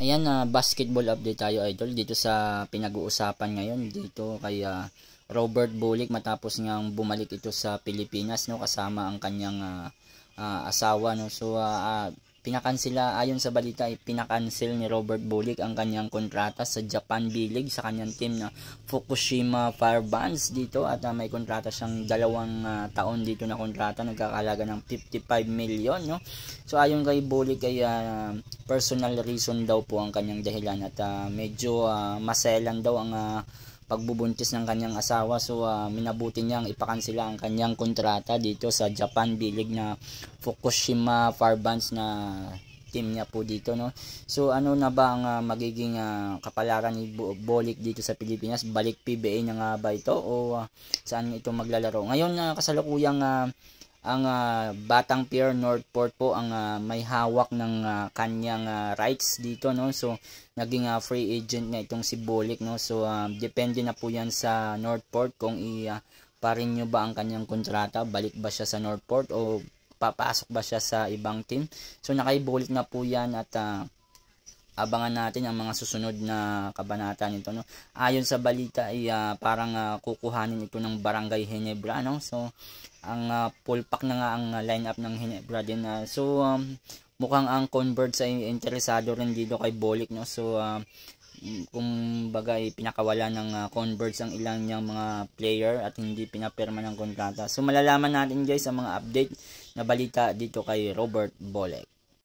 Ayan, uh, basketball update tayo idol dito sa pinag-uusapan ngayon dito kay uh, Robert Bullock matapos ngang bumalik ito sa Pilipinas no kasama ang kanyang uh, uh, asawa no. So uh, uh, Pinakansela ah, ayon sa balita ay pinakansel ni Robert Bullock ang kanyang kontrata sa Japan B-League sa kanyang team na Fukushima Firebands dito at uh, may kontrata siyang dalawang uh, taon dito na kontrata nagkakalaga ng 55 million no. So ayon kay Bullock ay uh, personal reason daw po ang kanyang dahilan at uh, medyo uh, maselan daw ang uh, pagbubuntis ng kanyang asawa so uh, minabuti niyang ipakansila ang kanyang kontrata dito sa Japan bilig na Fukushima Farbans na team niya po dito no. So ano na ba ang uh, magiging uh, kapalaran ni Bolik dito sa Pilipinas? Balik PBA na nga ba ito o uh, saan ito maglalaro? Ngayon uh, kasalukuyang uh, ang uh, Batang Pier Northport po ang uh, may hawak ng uh, kanyang uh, rights dito no so naging uh, free agent na itong si Bolik no so uh, depende na po yan sa Northport kung i uh, parin ba ang kanyang kontrata balik ba siya sa Northport o papasok ba siya sa ibang team so nakaibulit na po yan at uh, abangan natin ang mga susunod na kabanata nito no. Ayon sa balita ay uh, parang uh, kukuhanin ito ng Barangay Ginebra no. So ang uh, ah, full pack na nga ang lineup ng Ginebra din. Uh, so um, mukhang ang convert sa interesado rin dito kay Bolik no. So uh, kumbaga ay eh, pinakawala ng uh, converts ang ilang niyang mga player at hindi pinapirma ng kontrata. So malalaman natin guys ang mga update na balita dito kay Robert Bolek.